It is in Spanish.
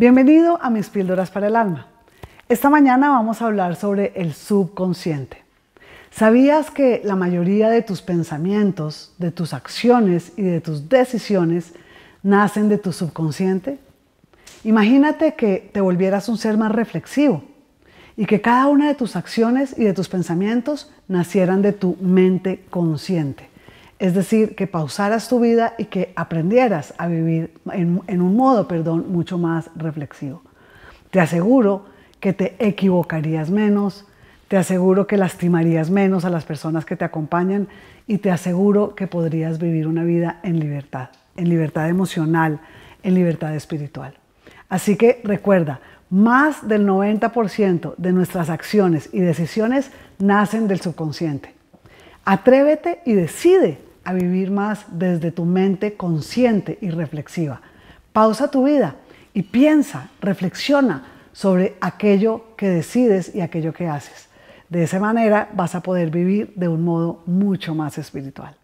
Bienvenido a mis píldoras para el alma. Esta mañana vamos a hablar sobre el subconsciente. ¿Sabías que la mayoría de tus pensamientos, de tus acciones y de tus decisiones nacen de tu subconsciente? Imagínate que te volvieras un ser más reflexivo y que cada una de tus acciones y de tus pensamientos nacieran de tu mente consciente. Es decir, que pausaras tu vida y que aprendieras a vivir en, un modo, perdón, mucho más reflexivo. Te aseguro que te equivocarías menos, te aseguro que lastimarías menos a las personas que te acompañan y te aseguro que podrías vivir una vida en libertad, en libertad emocional, en libertad espiritual. Así que recuerda, más del 90% de nuestras acciones y decisiones nacen del subconsciente. Atrévete y decide vivir más desde tu mente consciente y reflexiva. Pausa tu vida y piensa, reflexiona sobre aquello que decides y aquello que haces. De esa manera vas a poder vivir de un modo mucho más espiritual.